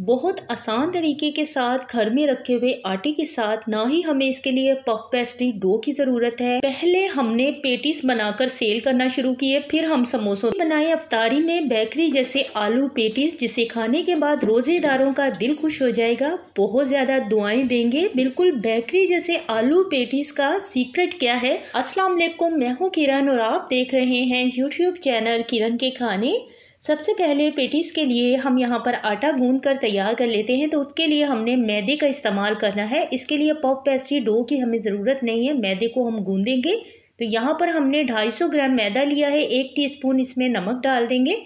बहुत आसान तरीके के साथ घर में रखे हुए आटे के साथ ना ही हमें इसके लिए पफ पेस्ट्री डो की ज़रूरत है पहले हमने पेटीज बनाकर सेल करना शुरू किए फिर हम समोसों बनाए अफतारी में बेकरी जैसे आलू पेटीज जिसे खाने के बाद रोजेदारों का दिल खुश हो जाएगा बहुत ज़्यादा दुआएं देंगे बिल्कुल बेकरी जैसे आलू पेटीज का सीक्रेट क्या है असलामेकुम मैं हूँ किरण और आप देख रहे हैं यूट्यूब चैनल किरण के खाने सबसे पहले पेटीज़ के लिए हम यहाँ पर आटा गूंद कर तैयार कर लेते हैं तो उसके लिए हमने मैदे का इस्तेमाल करना है इसके लिए पॉप पेस्ट्री डो की हमें ज़रूरत नहीं है मैदे को हम गूंदेंगे तो यहाँ पर हमने 250 ग्राम मैदा लिया है एक टीस्पून इसमें नमक डाल देंगे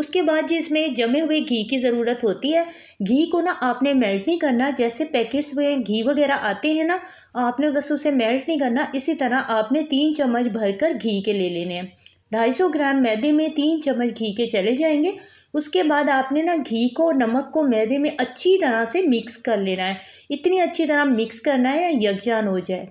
उसके बाद जी इसमें जमे हुए घी की ज़रूरत होती है घी को ना आपने मेल्ट नहीं करना जैसे पैकेट्स में घी वगैरह आते हैं ना आपने बस उसे मेल्ट नहीं करना इसी तरह आपने तीन चम्मच भरकर घी के ले लेने हैं ढाई सौ ग्राम मैदे में तीन चम्मच घी के चले जाएंगे उसके बाद आपने ना घी को नमक को मैदे में अच्छी तरह से मिक्स कर लेना है इतनी अच्छी तरह मिक्स करना है या यकजान हो जाए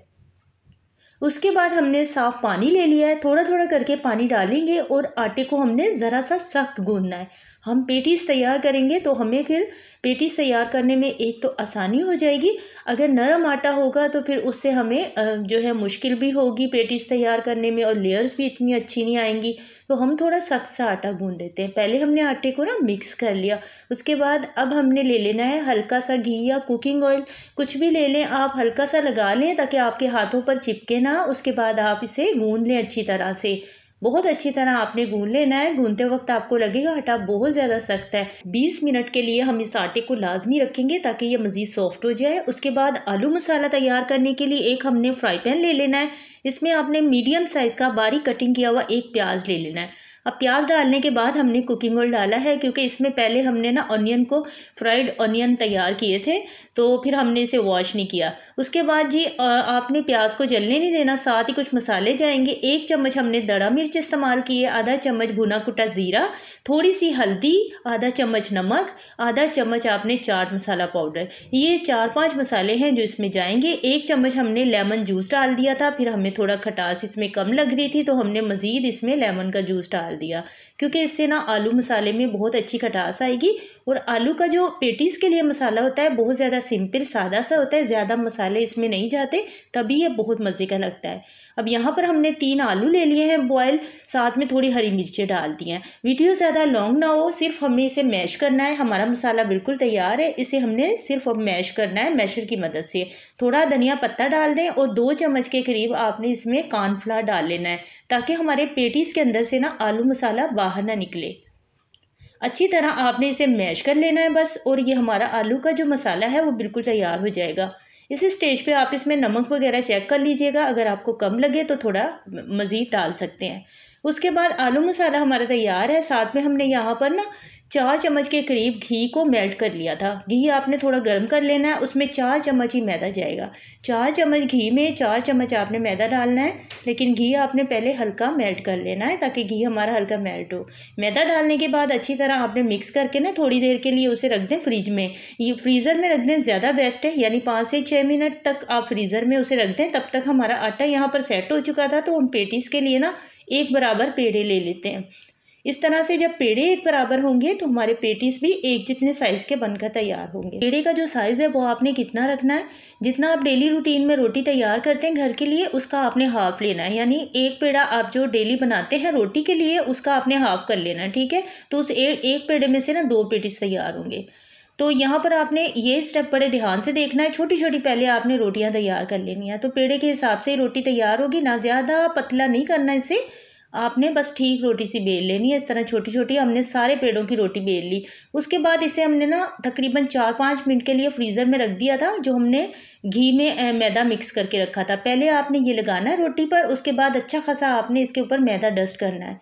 उसके बाद हमने साफ पानी ले लिया है थोड़ा थोड़ा करके पानी डालेंगे और आटे को हमने ज़रा सा सख्त गूंदना है हम पेटीज तैयार करेंगे तो हमें फिर पेटीज तैयार करने में एक तो आसानी हो जाएगी अगर नरम आटा होगा तो फिर उससे हमें जो है मुश्किल भी होगी पेटीज तैयार करने में और लेयर्स भी इतनी अच्छी नहीं आएंगी तो हम थोड़ा सख्त सा आटा गूँध देते हैं पहले हमने आटे को ना मिक्स कर लिया उसके बाद अब हमने ले लेना है हल्का सा घी या कुकिंग ऑयल कुछ भी ले लें आप हल्का सा लगा लें ताकि आपके हाथों पर चिपके ना लेना उसके बाद आप इसे गूंद लें अच्छी तरह से बहुत अच्छी तरह आपने गूंद लेना है गूंदते वक्त आपको लगेगा आटा बहुत ज़्यादा सख्त है 20 मिनट के लिए हम इस आटे को लाजमी रखेंगे ताकि ये मज़ीद सॉफ्ट हो जाए उसके बाद आलू मसाला तैयार करने के लिए एक हमने फ्राई पैन ले लेना है इसमें आपने मीडियम साइज़ का बारीक कटिंग किया हुआ एक प्याज ले लेना है अब प्याज डालने के बाद हमने कुकिंग ऑयल डाला है क्योंकि इसमें पहले हमने ना ऑनियन को फ्राइड ऑनियन तैयार किए थे तो फिर हमने इसे वॉश नहीं किया उसके बाद जी आपने प्याज को जलने नहीं देना साथ ही कुछ मसाले जाएंगे एक चम्मच हमने दड़ा मिर्च इस्तेमाल किए आधा चम्मच भुना कुटा ज़ीरा थोड़ी सी हल्दी आधा चम्मच नमक आधा चम्मच आपने चाट मसाला पाउडर ये चार पाँच मसाले हैं जो इसमें जाएंगे एक चम्मच हमने लेमन जूस डाल दिया था फिर हमें थोड़ा खटास इसमें कम लग रही थी तो हमने मज़ीद इसमें लेमन का जूस डाल दिया क्योंकि इससे ना आलू मसाले में बहुत अच्छी खटास आएगी और आलू का जो पेटीज़ के लिए मसाला होता है बहुत ज़्यादा सिंपल सादा सा होता है ज़्यादा मसाले इसमें नहीं जाते तभी यह बहुत मज़े का लगता है अब यहाँ पर हमने तीन आलू ले लिए हैं बॉयल साथ में थोड़ी हरी मिर्चें डाल दी हैं वीडियो ज़्यादा लॉन्ग ना हो सिर्फ हमें इसे मैश करना है हमारा मसाला बिल्कुल तैयार है इसे हमने सिर्फ अब मैश करना है मैशर की मदद से थोड़ा धनिया पत्ता डाल दें और दो चम्मच के करीब आपने इसमें कानफ्ला डाल लेना है ताकि हमारे पेटीज़ के अंदर से ना आलू आलू मसाला बाहर ना निकले अच्छी तरह आपने इसे मैश कर लेना है बस और ये हमारा आलू का जो मसाला है वो बिल्कुल तैयार हो जाएगा इस स्टेज पे आप इसमें नमक वगैरह चेक कर लीजिएगा अगर आपको कम लगे तो थोड़ा मज़ीद डाल सकते हैं उसके बाद आलू मसाला हमारा तैयार है साथ में हमने यहाँ पर ना चार चम्मच के करीब घी को मेल्ट कर लिया था घी आपने थोड़ा गर्म कर लेना है उसमें चार चम्मच ही मैदा जाएगा चार चम्मच घी में चार चम्मच आपने मैदा डालना है लेकिन घी आपने पहले हल्का मेल्ट कर लेना है ताकि घी हमारा हल्का मेल्ट हो मैदा डालने के बाद अच्छी तरह आपने मिक्स करके ना थोड़ी देर के लिए उसे रख दें फ्रिज में ये फ्रीज़र में रख दें ज़्यादा बेस्ट है यानी पाँच से छः मिनट तक आप फ्रीज़र में उसे रख दें तब तक हमारा आटा यहाँ पर सेट हो चुका था तो हम पेटीज़ के लिए ना एक बराबर पेड़े ले लेते हैं इस तरह से जब पेड़े एक बराबर होंगे तो हमारे पेटीज भी एक जितने साइज़ के बनकर तैयार होंगे पेड़े का जो साइज़ है वो आपने कितना रखना है जितना आप डेली रूटीन में रोटी तैयार करते हैं घर के लिए उसका आपने हाफ लेना है यानी एक पेड़ा आप जो डेली बनाते हैं रोटी के लिए उसका आपने हाफ कर लेना है ठीक है तो उस ए, एक पेड़े में से ना दो पेटीज तैयार होंगे तो यहाँ पर आपने ये स्टेप बड़े ध्यान से देखना है छोटी छोटी पहले आपने रोटियाँ तैयार कर लेनी है तो पेड़े के हिसाब से रोटी तैयार होगी ना ज़्यादा पतला नहीं करना इसे आपने बस ठीक रोटी सी बेल लेनी है इस तरह छोटी छोटी हमने सारे पेड़ों की रोटी बेल ली उसके बाद इसे हमने ना तकरीबन चार पाँच मिनट के लिए फ्रीज़र में रख दिया था जो हमने घी में मैदा मिक्स करके रखा था पहले आपने ये लगाना है रोटी पर उसके बाद अच्छा खासा आपने इसके ऊपर मैदा डस्ट करना है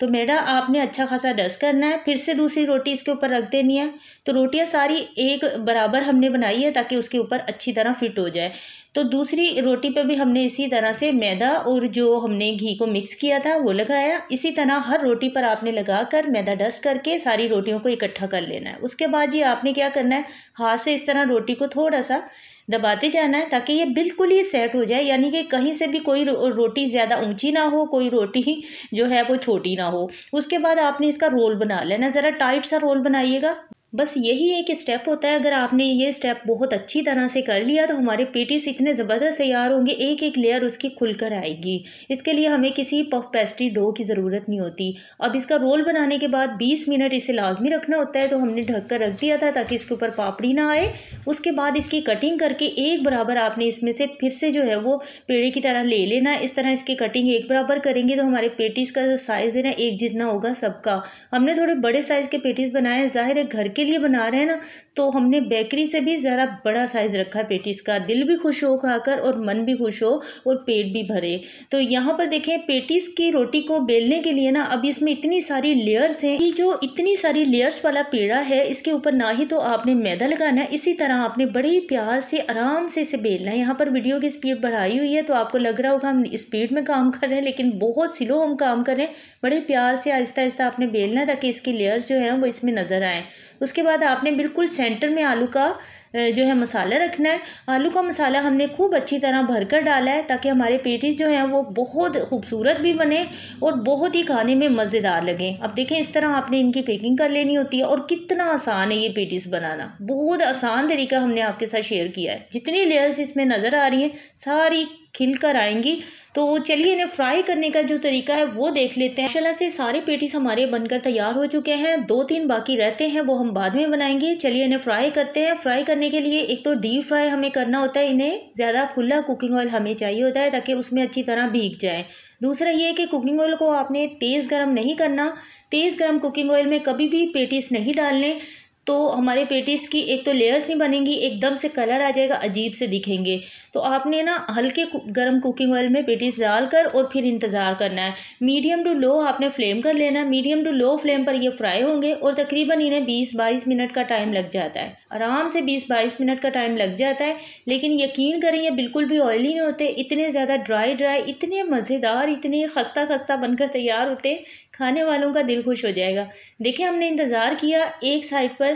तो मेरा आपने अच्छा खासा डस्ट करना है फिर से दूसरी रोटी इसके ऊपर रख देनी है तो रोटियां सारी एक बराबर हमने बनाई है ताकि उसके ऊपर अच्छी तरह फिट हो जाए तो दूसरी रोटी पे भी हमने इसी तरह से मैदा और जो हमने घी को मिक्स किया था वो लगाया इसी तरह हर रोटी पर आपने लगा कर मैदा डस्ट करके सारी रोटियों को इकट्ठा कर लेना है उसके बाद ये आपने क्या करना है हाथ से इस तरह रोटी को थोड़ा सा दबाते जाना है ताकि ये बिल्कुल ही सेट हो जाए यानी कि कहीं से भी कोई रोटी ज़्यादा ऊंची ना हो कोई रोटी जो है वो छोटी ना हो उसके बाद आपने इसका रोल बना लेना ज़रा टाइट सा रोल बनाइएगा बस यही एक स्टेप होता है अगर आपने ये स्टेप बहुत अच्छी तरह से कर लिया तो हमारे पेटीस इतने ज़बरदस्त तैयार होंगे एक एक लेयर उसकी खुलकर आएगी इसके लिए हमें किसी पफ पेस्ट्री डो की ज़रूरत नहीं होती अब इसका रोल बनाने के बाद बीस मिनट इसे लाजमी रखना होता है तो हमने ढक कर रख दिया था ताकि इसके ऊपर पापड़ी ना आए उसके बाद इसकी कटिंग करके एक बराबर आपने इसमें से फिर से जो है वो पेड़े की तरह ले लेना इस तरह इसकी कटिंग एक बराबर करेंगे तो हमारे पेटिस का जो साइज़ है ना एक जितना होगा सबका हमने थोड़े बड़े साइज़ के पेटिस बनाए ज़ाहिर है घर के लिए बना रहे हैं ना तो हमने बेकरी से भी ज़रा बड़ा साइज़ रखा है पेटीज़ का दिल भी खुश हो खाकर और मन भी खुश हो और पेट भी भरे तो यहाँ पर देखें पेटीज़ की रोटी को बेलने के लिए ना अब इसमें इतनी सारी लेयर्स हैं कि जो इतनी सारी लेयर्स वाला पेड़ा है इसके ऊपर ना ही तो आपने मैदा लगाना है इसी तरह आपने बड़े प्यार से आराम से इसे बेलना है यहाँ पर वीडियो की स्पीड बढ़ाई हुई है तो आपको लग रहा होगा हम स्पीड में काम कर रहे हैं लेकिन बहुत स्लो हम काम कर रहे हैं बड़े प्यार से आहिस्ता आहिस्ता आपने बेलना है ताकि इसकी लेयर्स जो है वो इसमें नज़र आए उसके उसके बाद आपने बिल्कुल सेंटर में आलू का जो है मसाला रखना है आलू का मसाला हमने खूब अच्छी तरह भर कर डाला है ताकि हमारे पेटीज जो हैं वो बहुत खूबसूरत भी बने और बहुत ही खाने में मज़ेदार लगें अब देखें इस तरह आपने इनकी पैकिंग कर लेनी होती है और कितना आसान है ये पेटीज बनाना बहुत आसान तरीका हमने आपके साथ शेयर किया है जितनी लेयर्स इसमें नज़र आ रही हैं सारी खिल कर आएंगी तो चलिए इन्हें फ्राई करने का जो तरीका है वो देख लेते हैं माशाला से सारे पेटीज हमारे बनकर तैयार हो चुके हैं दो तीन बाकी रहते हैं वो हम बाद में बनाएंगे चलिए इन्हें फ्राई करते हैं फ्राई करने के लिए एक तो डीप फ्राई हमें करना होता है इन्हें ज़्यादा खुला कुकिंग ऑयल हमें चाहिए होता है ताकि उसमें अच्छी तरह भीग जाए दूसरा ये कि कुकिंग ऑयल को आपने तेज़ गर्म नहीं करना तेज़ गर्म कुकिंग ऑयल में कभी भी पेटीज नहीं डालने तो हमारे पेटीज की एक तो लेयर्स नहीं बनेंगी एकदम से कलर आ जाएगा अजीब से दिखेंगे तो आपने ना हल्के गर्म कुकिंग ऑयल में पेटीज डालकर और फिर इंतज़ार करना है मीडियम टू लो आपने फ्लेम कर लेना है मीडियम टू लो फ्लेम पर ये फ्राई होंगे और तकरीबन इन्हें बीस बाईस मिनट का टाइम लग जाता है आराम से बीस बाईस मिनट का टाइम लग जाता है लेकिन यकीन करें ये बिल्कुल भी ऑयली नहीं होते इतने ज़्यादा ड्राई ड्राई इतने मज़ेदार इतने खस्ता खस्ता बनकर तैयार होते खाने वालों का दिल खुश हो जाएगा देखिए हमने इंतज़ार किया एक साइड पर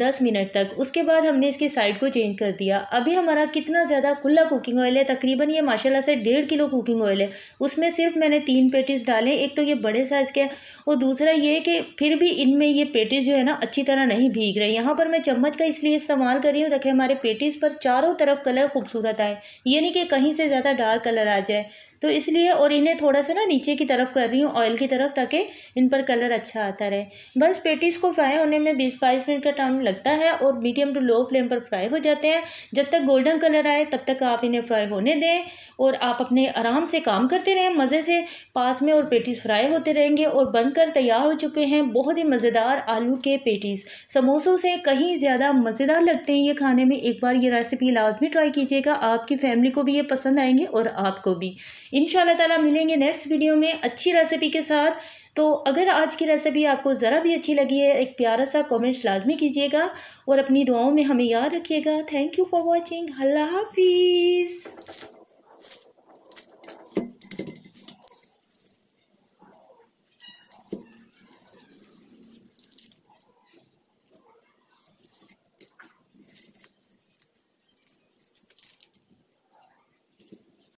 दस मिनट तक उसके बाद हमने इसकी साइड को चेंज कर दिया अभी हमारा कितना ज़्यादा खुला कुकिंग ऑयल है तकरीबन ये माशाल्लाह से डेढ़ किलो कुकिंग ऑयल है उसमें सिर्फ मैंने तीन पेटिस डाले एक तो ये बड़े साइज़ के हैं और दूसरा ये कि फिर भी इनमें ये पेटिस जो है ना अच्छी तरह नहीं भीग रहे यहाँ पर मैं चम्मच का इसलिए इस्तेमाल कर रही हूँ ताकि हमारे पेटिस पर चारों तरफ कलर खूबसूरत आए ये नहीं कि कहीं से ज़्यादा डार्क कलर आ जाए तो इसलिए और इन्हें थोड़ा सा ना नीचे की तरफ कर रही हूँ ऑयल की तरफ ताकि इन पर कलर अच्छा आता रहे बस पेटिस को फ्राई होने में बीस बाईस मिनट का टाइम लगता है और मीडियम टू लो फ्लेम पर फ्राई हो जाते हैं जब तक गोल्डन कलर आए तब तक आप इन्हें फ्राई होने दें और आप अपने आराम से काम करते रहें मज़े से पास में और पेटीज़ फ्राई होते रहेंगे और बनकर तैयार हो चुके हैं बहुत ही मज़ेदार आलू के पेटीज़ समोसों से कहीं ज़्यादा मज़ेदार लगते हैं ये खाने में एक बार ये रेसिपी लाजमी ट्राई कीजिएगा आपकी फैमिली को भी ये पसंद आएंगे और आपको भी इन ताला मिलेंगे नेक्स्ट वीडियो में अच्छी रेसिपी के साथ तो अगर आज की रेसिपी आपको ज़रा भी अच्छी लगी है एक प्यारा सा कमेंट्स लाजमी कीजिएगा और अपनी दुआओं में हमें याद रखिएगा थैंक यू फॉर वॉचिंग हाफिज़